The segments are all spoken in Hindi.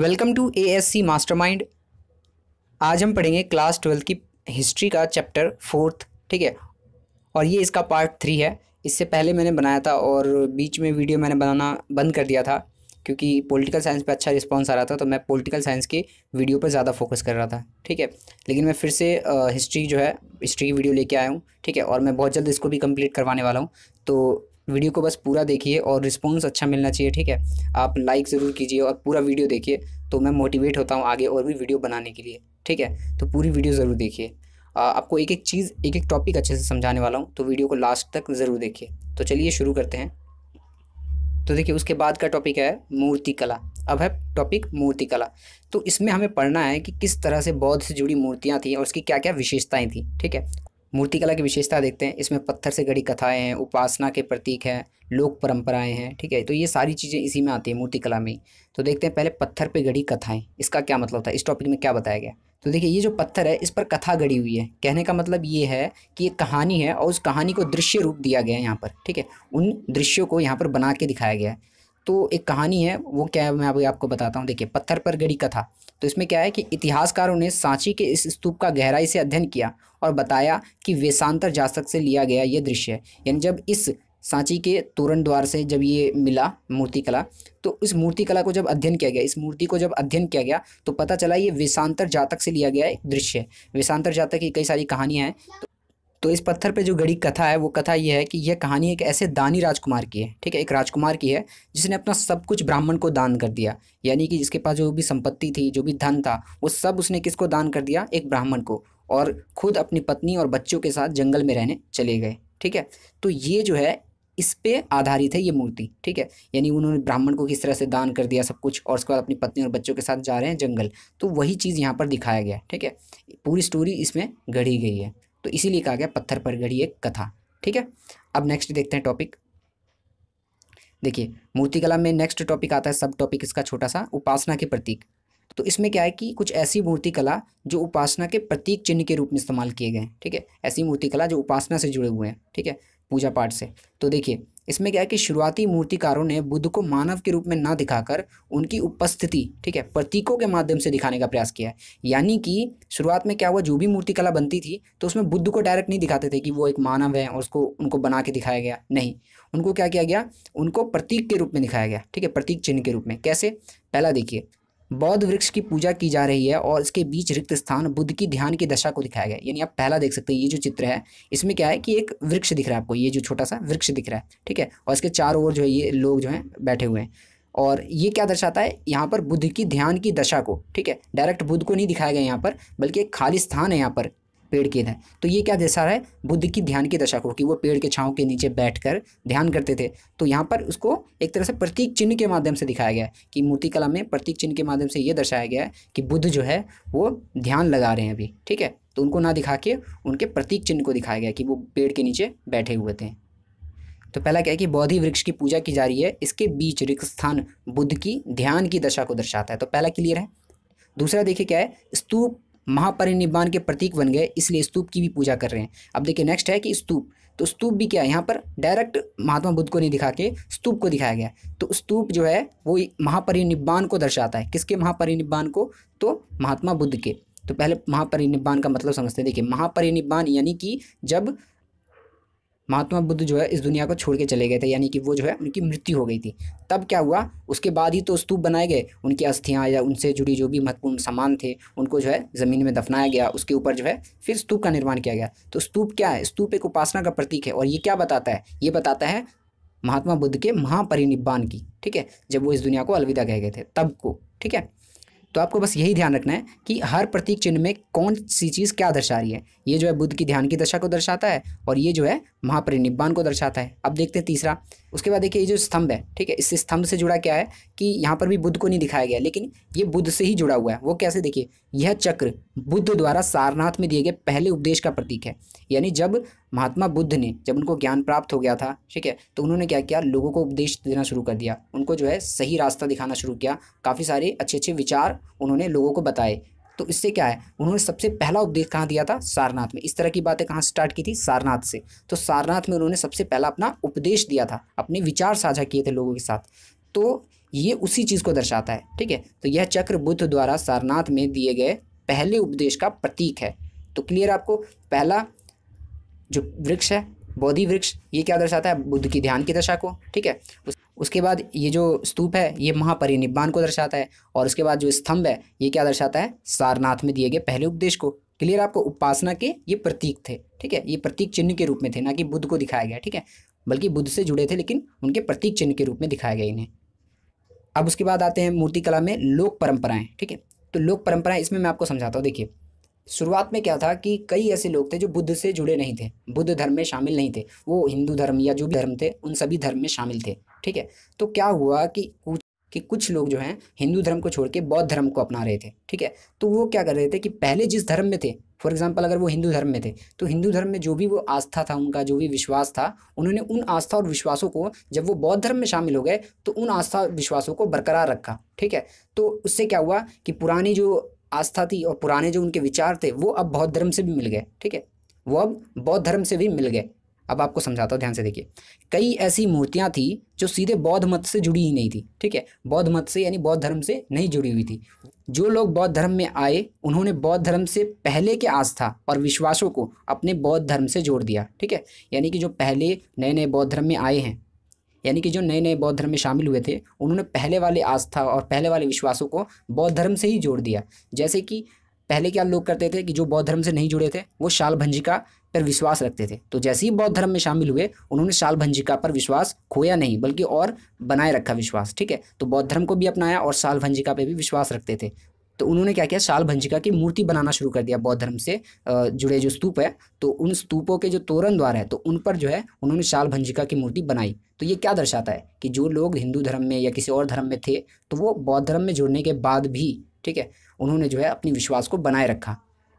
welcome to A S C master mind आज हम पढ़ेंगे क्लास ट्वेल्थ की हिस्ट्री का चैप्टर फोर्थ ठीक है और ये इसका पार्ट थ्री है इससे पहले मैंने बनाया था और बीच में वीडियो मैंने बनाना बंद कर दिया था क्योंकि पॉलिटिकल साइंस पे अच्छा रिस्पांस आ रहा था तो मैं पॉलिटिकल साइंस के वीडियो पर ज़्यादा फोकस कर रहा था ठीक है लेकिन मैं फिर से हिस्ट्री जो है हिस्ट्री की वीडियो लेके आया हूँ ठीक है और मैं बहुत जल्द इसको भी कम्प्लीट करवाने वाला हूँ तो वीडियो को बस पूरा देखिए और रिस्पॉन्स अच्छा मिलना चाहिए ठीक है आप लाइक ज़रूर कीजिए और पूरा वीडियो देखिए तो मैं मोटिवेट होता हूँ आगे और भी वीडियो बनाने के लिए ठीक है तो पूरी वीडियो ज़रूर देखिए आपको एक एक चीज़ एक एक टॉपिक अच्छे से समझाने वाला हूँ तो वीडियो को लास्ट तक ज़रूर देखिए तो चलिए शुरू करते हैं तो देखिए उसके बाद का टॉपिक है मूर्ति कला अब है टॉपिक मूर्ति कला तो इसमें हमें पढ़ना है कि किस तरह से बौद्ध से जुड़ी मूर्तियाँ थी और उसकी क्या क्या विशेषताएँ थीं ठीक है मूर्तिकला की विशेषता देखते हैं इसमें पत्थर से गढ़ी कथाएँ हैं उपासना के प्रतीक हैं लोक परंपराएं हैं ठीक है तो ये सारी चीज़ें इसी में आती हैं मूर्तिकला में तो देखते हैं पहले पत्थर पे गढ़ी कथाएं इसका क्या मतलब था इस टॉपिक में क्या बताया गया तो देखिए ये जो पत्थर है इस पर कथा गढ़ी हुई है कहने का मतलब ये है कि एक कहानी है और उस कहानी को दृश्य रूप दिया गया है यहाँ पर ठीक है उन दृश्यों को यहाँ पर बना के दिखाया गया है तो एक कहानी है वो क्या है मैं अभी आपको बताता हूँ देखिए पत्थर पर गड़ी कथा तो इसमें क्या है कि इतिहासकारों ने सांची के इस स्तूप का गहराई से अध्ययन किया और बताया कि वेसांतर जातक से लिया गया ये दृश्य है यानी जब इस सांची के तोरण द्वार से जब ये मिला मूर्तिकला तो इस मूर्तिकला को जब अध्ययन किया गया इस मूर्ति को जब अध्ययन किया गया तो पता चला ये वेशांतर जातक से लिया गया एक दृश्य है वेशांतर जातक की कई सारी कहानियाँ हैं तो तो इस पत्थर पे जो घड़ी कथा है वो कथा ये है कि यह कहानी एक ऐसे दानी राजकुमार की है ठीक है एक राजकुमार की है जिसने अपना सब कुछ ब्राह्मण को दान कर दिया यानी कि जिसके पास जो भी संपत्ति थी जो भी धन था वो सब उसने किसको दान कर दिया एक ब्राह्मण को और खुद अपनी पत्नी और बच्चों के साथ जंगल में रहने चले गए ठीक है तो ये जो है इस पे आधारित है ये मूर्ति ठीक है यानी उन्होंने ब्राह्मण को किस तरह से दान कर दिया सब कुछ और उसके बाद अपनी पत्नी और बच्चों के साथ जा रहे हैं जंगल तो वही चीज़ यहाँ पर दिखाया गया ठीक है पूरी स्टोरी इसमें गढ़ी गई है तो इसीलिए कहा गया पत्थर पर गढ़ी एक कथा ठीक है अब नेक्स्ट देखते हैं टॉपिक देखिए मूर्तिकला में नेक्स्ट टॉपिक आता है सब टॉपिक इसका छोटा सा उपासना के प्रतीक तो इसमें क्या है कि कुछ ऐसी मूर्तिकला जो उपासना के प्रतीक चिन्ह के रूप में इस्तेमाल किए गए ठीक है ऐसी मूर्तिकला जो उपासना से जुड़े हुए हैं ठीक है पूजा पाठ से तो देखिए इसमें क्या है कि शुरुआती मूर्तिकारों ने बुद्ध को मानव के रूप में ना दिखाकर उनकी उपस्थिति ठीक है प्रतीकों के माध्यम से दिखाने का प्रयास किया है यानी कि शुरुआत में क्या हुआ जो भी मूर्तिकला बनती थी तो उसमें बुद्ध को डायरेक्ट नहीं दिखाते थे कि वो एक मानव है और उसको उनको बना के दिखाया गया नहीं उनको क्या किया गया उनको प्रतीक के रूप में दिखाया गया ठीक है प्रतीक चिन्ह के रूप में कैसे पहला देखिए बौद्ध वृक्ष की पूजा की जा रही है और इसके बीच रिक्त स्थान बुद्ध की ध्यान की दशा को दिखाया गया यानी आप पहला देख सकते हैं ये जो चित्र है इसमें क्या है कि एक वृक्ष दिख रहा है आपको ये जो छोटा सा वृक्ष दिख रहा है ठीक है और इसके चारों ओर जो है ये लोग जो हैं बैठे हुए हैं और ये क्या दर्शाता है यहाँ पर बुद्ध की ध्यान की दशा को ठीक है डायरेक्ट बुद्ध को नहीं दिखाया गया यहाँ पर बल्कि एक खाली स्थान है यहाँ पर पेड़ के हैं तो ये क्या दशा है बुद्ध की ध्यान की दशा को कि वो पेड़ के छाँव के नीचे बैठ कर ध्यान करते थे तो यहाँ पर उसको एक तरह से प्रतीक चिन्ह के माध्यम से दिखाया गया है कि मूर्तिकला में प्रतीक चिन्ह के माध्यम से ये दर्शाया गया है कि बुद्ध जो है वो ध्यान लगा रहे हैं अभी ठीक है तो उनको ना दिखा के उनके प्रतीक चिन्ह को दिखाया गया कि वो पेड़ के नीचे बैठे हुए थे तो पहला क्या है कि बौद्धि वृक्ष की पूजा की जा रही है इसके बीच रिक्त स्थान बुद्ध की ध्यान की दशा को दर्शाता है तो पहला क्लियर है दूसरा देखिए क्या है स्तूप महापरिनिर्वाण के प्रतीक बन गए इसलिए स्तूप की भी पूजा कर रहे हैं अब देखिए नेक्स्ट है कि स्तूप तो स्तूप भी क्या है यहाँ पर डायरेक्ट महात्मा बुद्ध को नहीं दिखा के स्तूप को दिखाया गया तो स्तूप जो है वो महापरिनिर्वाण को दर्शाता है किसके महापरिनिर्वाण को तो महात्मा बुद्ध के तो पहले महापरिनिर्वाण का मतलब समझते हैं देखिए महापरिनिर्वाण यानी कि जब महात्मा बुद्ध जो है इस दुनिया को छोड़ के चले गए थे यानी कि वो जो है उनकी मृत्यु हो गई थी तब क्या हुआ उसके बाद ही तो स्तूप बनाए गए उनकी अस्थियाँ या उनसे जुड़ी जो भी महत्वपूर्ण सामान थे उनको जो है ज़मीन में दफनाया गया उसके ऊपर जो है फिर स्तूप का निर्माण किया गया तो स्तूप क्या है स्तूप एक उपासना का प्रतीक है और ये क्या बताता है ये बताता है महात्मा बुद्ध के महापरिनिब्बान की ठीक है जब वो इस दुनिया को अलविदा कह गए थे तब को ठीक है तो आपको बस यही ध्यान रखना है कि हर प्रतीक चिन्ह में कौन सी चीज़ क्या दर्शा रही है ये जो है बुद्ध की ध्यान की दशा को दर्शाता है और ये जो है महापरिनिब्बान को दर्शाता है अब देखते हैं तीसरा उसके बाद देखिए ये जो स्तंभ है ठीक है इस स्तंभ से जुड़ा क्या है कि यहाँ पर भी बुद्ध को नहीं दिखाया गया लेकिन ये बुद्ध से ही जुड़ा हुआ है वो कैसे देखिए यह चक्र बुद्ध द्वारा सारनाथ में दिए गए पहले उपदेश का प्रतीक है यानी जब महात्मा बुद्ध ने जब उनको ज्ञान प्राप्त हो गया था ठीक है तो उन्होंने क्या किया लोगों को उपदेश देना शुरू कर दिया उनको जो है सही रास्ता दिखाना शुरू किया काफ़ी सारे अच्छे अच्छे विचार उन्होंने लोगों को बताए तो इससे क्या है उन्होंने सबसे पहला उपदेश कहाँ दिया था सारनाथ में इस तरह की बातें कहाँ स्टार्ट की थी सारनाथ से तो सारनाथ में उन्होंने सबसे पहला अपना उपदेश दिया था अपने विचार साझा किए थे लोगों के साथ तो ये उसी चीज़ को दर्शाता है ठीक है तो यह चक्र बुद्ध द्वारा सारनाथ में दिए गए पहले उपदेश का प्रतीक है तो क्लियर आपको पहला जो वृक्ष है बौद्धि वृक्ष ये क्या दर्शाता है बुद्ध की ध्यान की दशा को ठीक है उसके बाद ये जो स्तूप है ये महापरिनिब्बान को दर्शाता है और उसके बाद जो स्तंभ है ये क्या दर्शाता है सारनाथ में दिए गए पहले उपदेश को क्लियर आपको उपासना के ये प्रतीक थे ठीक है ये प्रतीक चिन्ह के रूप में थे ना कि बुद्ध को दिखाया गया ठीक है बल्कि बुद्ध से जुड़े थे लेकिन उनके प्रतीक चिन्ह के रूप में दिखाया गया इन्हें अब उसके बाद आते हैं मूर्तिकला में लोक परंपराएं ठीक है तो लोक परंपराएं इसमें मैं आपको समझाता हूँ देखिए शुरुआत में क्या था कि कई ऐसे लोग थे जो बुद्ध से जुड़े नहीं थे बुद्ध धर्म में शामिल नहीं थे वो हिंदू धर्म या जो भी धर्म थे उन सभी धर्म में शामिल थे ठीक है तो क्या हुआ कि कुछ कि कुछ लोग जो हैं हिंदू धर्म को छोड़ के बौद्ध धर्म को अपना रहे थे ठीक है तो वो क्या कर रहे थे कि पहले जिस धर्म में थे फॉर एग्जाम्पल अगर वो हिंदू धर्म में थे तो हिंदू धर्म में जो भी वो आस्था था उनका जो भी विश्वास था उन्होंने उन आस्था और विश्वासों को जब वो बौद्ध धर्म में शामिल हो गए तो उन आस्था विश्वासों को बरकरार रखा ठीक है तो उससे क्या हुआ कि पुरानी जो आस्था थी और पुराने जो उनके विचार थे वो अब बौद्ध धर्म से भी मिल गए ठीक है वो अब बौद्ध धर्म से भी मिल गए अब आपको समझाता हूँ ध्यान से देखिए कई ऐसी मूर्तियाँ थी जो सीधे बौद्ध मत से जुड़ी ही नहीं थी ठीक है बौद्ध मत से यानी बौद्ध धर्म से नहीं जुड़ी हुई थी जो लोग बौद्ध धर्म में आए उन्होंने बौद्ध धर्म से पहले के आस्था और विश्वासों को अपने बौद्ध धर्म से जोड़ दिया ठीक है यानी कि जो पहले नए नए बौद्ध धर्म में आए हैं यानी कि जो नए नए बौद्ध धर्म में शामिल हुए थे उन्होंने पहले वाले आस्था और पहले वाले विश्वासों को बौद्ध धर्म से ही जोड़ दिया जैसे कि पहले क्या लोग करते थे कि जो बौद्ध धर्म से नहीं जुड़े थे वो शाल भंजिका पर विश्वास रखते थे तो जैसे ही बौद्ध धर्म में शामिल हुए उन्होंने शाल भंजिका पर विश्वास खोया नहीं बल्कि और बनाए रखा विश्वास ठीक है तो बौद्ध धर्म को भी अपनाया और शाल भंजिका पर भी विश्वास रखते थे तो उन्होंने क्या किया साल भंजिका की मूर्ति बनाना शुरू कर दिया बौद्ध धर्म से जुड़े जो स्तूप है तो उन स्तूपों के जो तोरण द्वार है तो उन पर जो है उन्होंने साल भंजिका की मूर्ति बनाई तो ये क्या दर्शाता है कि जो लोग हिंदू धर्म में या किसी और धर्म में थे तो वो बौद्ध धर्म में जुड़ने के बाद भी ठीक है उन्होंने जो है अपने विश्वास को बनाए रखा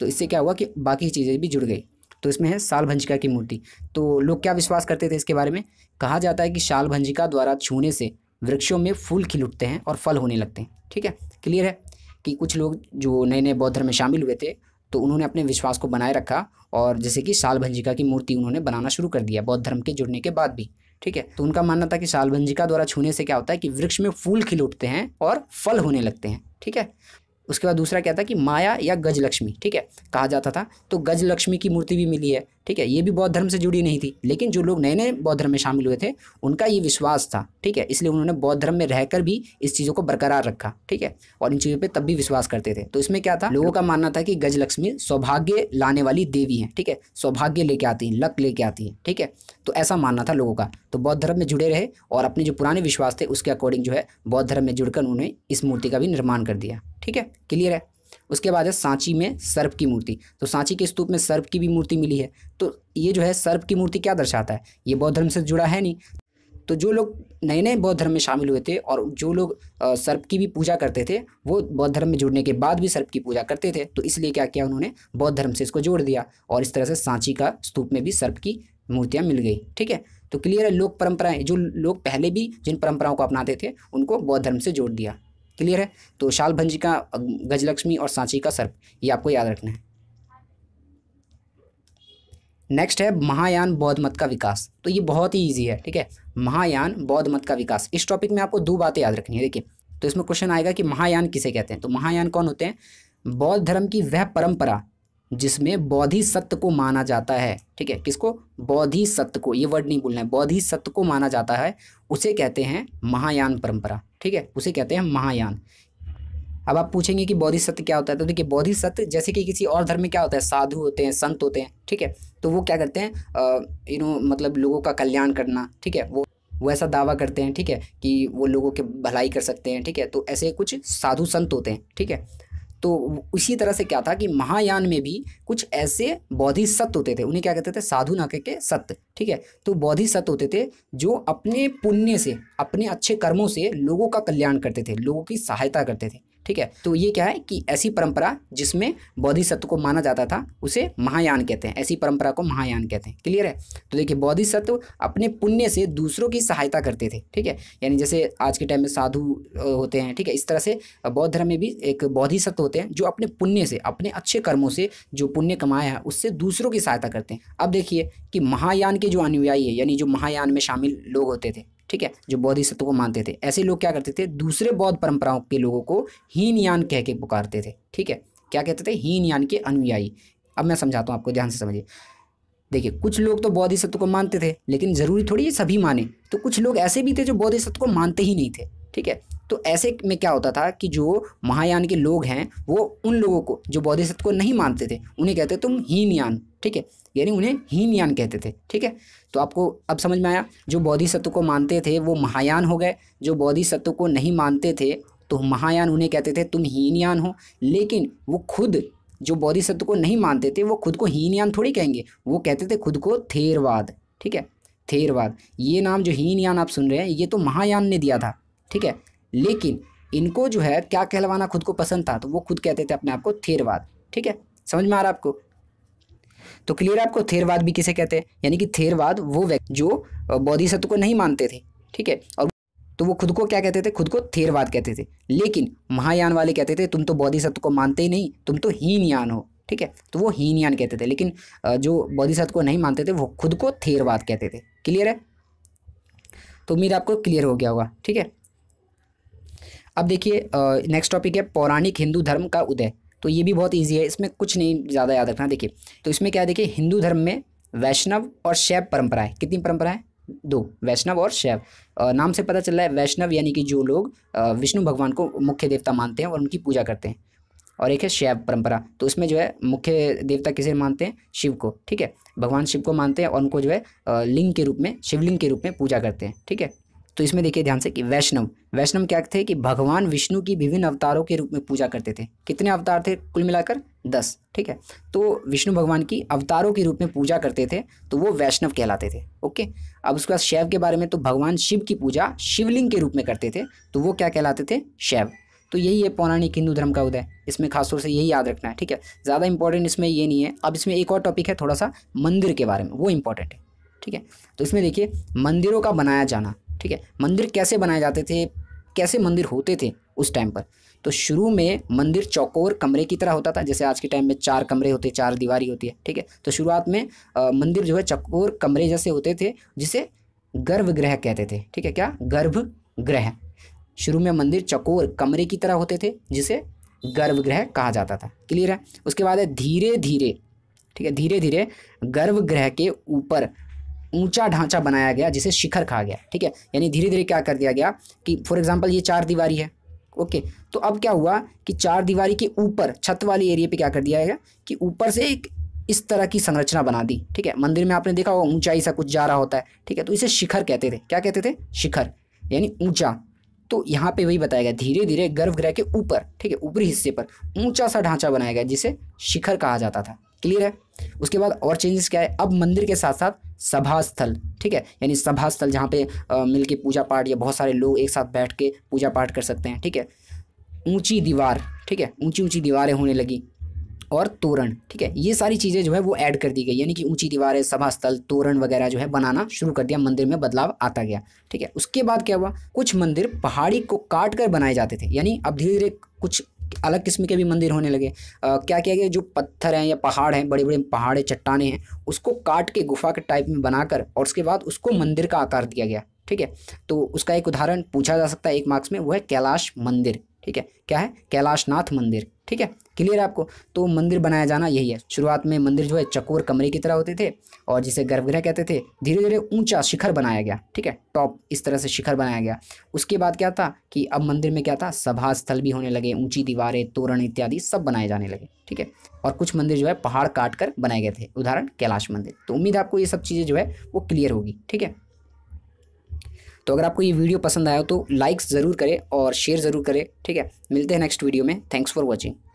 तो इससे क्या हुआ कि बाकी चीज़ें भी जुड़ गई तो इसमें है साल भंजिका की मूर्ति तो लोग क्या विश्वास करते थे इसके बारे में कहा जाता है कि साल भंजिका द्वारा छूने से वृक्षों में फूल खिल उठते हैं और फल होने लगते हैं ठीक है क्लियर है कि कुछ लोग जो नए नए बौद्ध धर्म में शामिल हुए थे तो उन्होंने अपने विश्वास को बनाए रखा और जैसे कि साल भंजिका की मूर्ति उन्होंने बनाना शुरू कर दिया बौद्ध धर्म के जुड़ने के बाद भी ठीक है तो उनका मानना था कि साल भंजिका द्वारा छूने से क्या होता है कि वृक्ष में फूल खिल उठते हैं और फल होने लगते हैं ठीक है उसके बाद दूसरा क्या था कि माया या गजलक्ष्मी ठीक है कहा जाता था तो गजलक्ष्मी की मूर्ति भी मिली है ठीक है ये भी बौद्ध धर्म से जुड़ी नहीं थी लेकिन जो लोग नए नए बौद्ध धर्म में शामिल हुए थे उनका ये विश्वास था ठीक है इसलिए उन्होंने बौद्ध धर्म में रहकर भी इस चीज़ों को बरकरार रखा ठीक है और इन चीज़ों पर तब भी विश्वास करते थे तो इसमें क्या था लोगों का मानना था कि गजलक्ष्मी सौभाग्य लाने वाली देवी है ठीक है सौभाग्य लेके आती हैं लक लेके आती हैं ठीक है तो ऐसा मानना था लोगों का तो बौद्ध धर्म में जुड़े रहे और अपने जो पुराने विश्वास थे उसके अकॉर्डिंग जो है बौद्ध धर्म में जुड़कर उन्होंने इस मूर्ति का भी निर्माण कर दिया ठीक है क्लियर है उसके बाद है सांची में सर्प की मूर्ति तो सांची के स्तूप में सर्प की भी मूर्ति मिली है तो ये जो है सर्प की मूर्ति क्या दर्शाता है ये बौद्ध धर्म से जुड़ा है नहीं तो जो लोग नए नए बौद्ध धर्म में शामिल हुए थे और जो लोग सर्प की भी पूजा करते थे वो बौद्ध धर्म में जुड़ने के बाद भी सर्प की पूजा करते थे तो इसलिए क्या किया उन्होंने बौद्ध धर्म से इसको जोड़ दिया और इस तरह से सांची का स्तूप में भी सर्प की मूर्तियाँ मिल गई ठीक है तो क्लियर है लोक परंपराएं जो लोग पहले भी जिन परंपराओं को अपनाते थे उनको बौद्ध धर्म से जोड़ दिया क्लियर है तो शाल का गजलक्ष्मी और सांची का सर्प ये आपको याद रखना है नेक्स्ट है महायान बौद्ध मत का विकास तो ये बहुत ही ईजी है ठीक है महायान बौद्ध मत का विकास इस टॉपिक में आपको दो बातें याद रखनी है देखिए तो इसमें क्वेश्चन आएगा कि महायान किसे कहते हैं तो महायान कौन होते हैं बौद्ध धर्म की वह परंपरा जिसमें बौद्धि सत्य को माना जाता है ठीक है किसको बौद्धि सत्य को ये वर्ड नहीं बोलना है बौद्धि सत्य को माना जाता है उसे कहते हैं महायान परंपरा ठीक है उसे कहते हैं महायान अब आप पूछेंगे कि बौद्धि सत्य क्या होता है तो देखिए बौद्धि सत्य जैसे कि किसी और धर्म में क्या होता है साधु होते हैं संत होते हैं ठीक है तो वो क्या करते हैं यू नो मतलब लोगों का कल्याण करना ठीक है वो वो ऐसा दावा करते हैं ठीक है कि वो लोगों के भलाई कर सकते हैं ठीक है तो ऐसे कुछ साधु संत होते हैं ठीक है तो उसी तरह से क्या था कि महायान में भी कुछ ऐसे बौद्धि सत्य होते थे उन्हें क्या कहते थे साधु ना के सत्य ठीक है तो बौद्धि सत्य होते थे जो अपने पुण्य से अपने अच्छे कर्मों से लोगों का कल्याण करते थे लोगों की सहायता करते थे ठीक है तो ये क्या है कि ऐसी परंपरा जिसमें बौद्धि सत्व को माना जाता था उसे महायान कहते हैं ऐसी परंपरा को महायान कहते हैं क्लियर है तो देखिए बौद्धि सत्व अपने पुण्य से दूसरों की सहायता करते थे ठीक है यानी जैसे आज के टाइम में साधु होते हैं ठीक है इस तरह से बौद्ध धर्म में भी एक बौद्धि सत्व होते हैं जो अपने पुण्य से अपने अच्छे कर्मों से जो पुण्य कमाया है उससे दूसरों की सहायता करते हैं अब देखिए कि महायान के जो अनुयायी है यानी जो महायान में शामिल लोग होते थे ठीक है जो बौद्ध सत्व को मानते थे ऐसे लोग क्या करते थे दूसरे बौद्ध परंपराओं के लोगों को हीन यान कह के पुकारते थे ठीक है क्या कहते थे हीन यान के अनुयायी अब मैं समझाता हूँ आपको ध्यान से समझिए देखिए कुछ लोग तो बौद्ध सत्व को मानते थे लेकिन ज़रूरी थोड़ी सभी माने तो कुछ लोग ऐसे भी थे जो बौद्ध सत्व को मानते ही नहीं थे ठीक है तो ऐसे में क्या होता था कि जो महायान के लोग हैं वो उन लोगों को जो बौद्धिसत्व को नहीं मानते थे उन्हें कहते तुम हीनयान ठीक है यानी उन्हें हीनयान कहते थे ठीक है तो आपको अब समझ में आया जो बौद्धिसत्व को मानते थे वो महायान हो गए जो बौद्धिसत्व को नहीं मानते थे तो महायान उन्हें कहते थे तुम हीनयान हो लेकिन वो खुद जो बौद्धिसत्व को नहीं मानते थे वो खुद को हीनयान थोड़ी कहेंगे वो कहते थे खुद को थेरवाद ठीक है थेरवाद ये नाम जो हीनयान आप सुन रहे हैं ये तो महायान ने दिया था ठीक है लेकिन इनको जो है क्या कहलवाना खुद को पसंद था तो वो खुद कहते थे अपने आप को थेरवाद ठीक है समझ में आ रहा है आपको तो क्लियर आपको थेरवाद भी किसे कहते हैं यानी कि थेरवाद वो व्यक्ति जो बौद्धि सत्व को नहीं मानते थे ठीक है और तो वो खुद को क्या कहते थे खुद को थेरवाद कहते थे लेकिन महायान वाले कहते थे तुम तो सत्व को मानते ही नहीं तुम तो हीनयान हो ठीक है तो वो हीनयान कहते थे लेकिन जो सत्व को नहीं मानते थे वो खुद को थेरवाद कहते थे क्लियर है तो उम्मीद आपको क्लियर हो गया होगा ठीक है अब देखिए नेक्स्ट टॉपिक है पौराणिक हिंदू धर्म का उदय तो ये भी बहुत ईजी है इसमें कुछ नहीं ज़्यादा याद रखना देखिए तो इसमें क्या देखिए हिंदू धर्म में वैष्णव और शैव परंपराएं कितनी परंपराएं दो वैष्णव और शैव नाम से पता चल रहा है वैष्णव यानी कि जो लोग विष्णु भगवान को मुख्य देवता मानते हैं और उनकी पूजा करते हैं और एक है शैव परंपरा तो उसमें जो है मुख्य देवता किसे मानते हैं शिव को ठीक है भगवान शिव को मानते हैं और उनको जो है लिंग के रूप में शिवलिंग के रूप में पूजा करते हैं ठीक है तो इसमें देखिए ध्यान से कि वैष्णव वैष्णव क्या थे कि भगवान विष्णु की विभिन्न अवतारों के रूप में पूजा करते थे कितने अवतार थे कुल मिलाकर दस ठीक है तो विष्णु भगवान की अवतारों के रूप में पूजा करते थे तो वो वैष्णव कहलाते थे ओके अब उसके बाद शैव के बारे में तो भगवान शिव की पूजा शिवलिंग के रूप में करते थे तो वो क्या कहलाते थे शैव तो यही है पौराणिक हिंदू धर्म का उदय इसमें खासतौर से यही याद रखना है ठीक है ज़्यादा इंपॉर्टेंट इसमें ये नहीं है अब इसमें एक और टॉपिक है थोड़ा सा मंदिर के बारे में वो इंपॉर्टेंट है ठीक है तो इसमें देखिए मंदिरों का बनाया जाना ठीक है मंदिर कैसे बनाए जाते थे कैसे मंदिर होते थे उस टाइम पर तो शुरू में मंदिर चौकोर कमरे की तरह होता था जैसे आज के टाइम में चार कमरे होते चार दीवारी होती है ठीक है तो शुरुआत में आ, मंदिर जो है चौकोर कमरे जैसे होते थे जिसे गर्भगृह कहते थे ठीक है क्या गर्भगृह शुरू में मंदिर चकोर कमरे की तरह होते थे जिसे गर्भगृह कहा जाता था क्लियर है उसके बाद है धीरे धीरे ठीक है धीरे धीरे गर्भगृह के ऊपर ऊंचा ढांचा बनाया गया जिसे शिखर कहा गया ठीक है यानी धीरे धीरे क्या कर दिया गया कि फॉर एग्जाम्पल ये चार दीवारी है ओके तो अब क्या हुआ कि चार दीवारी के ऊपर छत वाले एरिया पे क्या कर दिया गया कि ऊपर से एक इस तरह की संरचना बना दी ठीक है मंदिर में आपने देखा होगा ऊंचाई सा कुछ जा रहा होता है ठीक है तो इसे शिखर कहते थे क्या कहते थे शिखर यानी ऊंचा तो यहाँ पे वही बताया गया धीरे धीरे गर्भगृह के ऊपर ठीक है ऊपरी हिस्से पर ऊंचा सा ढांचा बनाया गया जिसे शिखर कहा जाता था क्लियर है उसके बाद और चेंजेस क्या है अब मंदिर के साथ साथ सभा स्थल ठीक है यानी सभा स्थल जहाँ पे के पूजा पाठ या बहुत सारे लोग एक साथ बैठ के पूजा पाठ कर सकते हैं ठीक है ऊंची दीवार ठीक है ऊंची ऊंची दीवारें होने लगी और तोरण ठीक है ये सारी चीज़ें जो है वो ऐड कर दी गई यानी कि ऊंची दीवारें सभा स्थल तोरण वगैरह जो है बनाना शुरू कर दिया मंदिर में बदलाव आता गया ठीक है उसके बाद क्या हुआ कुछ मंदिर पहाड़ी को काट कर बनाए जाते थे यानी अब धीरे धीरे कुछ अलग किस्म के भी मंदिर होने लगे आ, क्या किया गया जो पत्थर हैं या पहाड़ हैं बड़े बड़े पहाड़ चट्टाने हैं उसको काट के गुफा के टाइप में बनाकर और उसके बाद उसको मंदिर का आकार दिया गया ठीक है तो उसका एक उदाहरण पूछा जा सकता है एक मार्क्स में वो है कैलाश मंदिर ठीक है क्या है कैलाशनाथ मंदिर ठीक है क्लियर आपको तो मंदिर बनाया जाना यही है शुरुआत में मंदिर जो है चकोर कमरे की तरह होते थे और जिसे गर्भगृह कहते थे धीरे धीरे ऊंचा शिखर बनाया गया ठीक है टॉप इस तरह से शिखर बनाया गया उसके बाद क्या था कि अब मंदिर में क्या था सभा स्थल भी होने लगे ऊंची दीवारें तोरण इत्यादि सब बनाए जाने लगे ठीक है और कुछ मंदिर जो है पहाड़ काट कर बनाए गए थे उदाहरण कैलाश मंदिर तो उम्मीद आपको ये सब चीज़ें जो है वो क्लियर होगी ठीक है तो अगर आपको ये वीडियो पसंद आया तो लाइक ज़रूर करें और शेयर ज़रूर करें ठीक है मिलते हैं नेक्स्ट वीडियो में थैंक्स फॉर वॉचिंग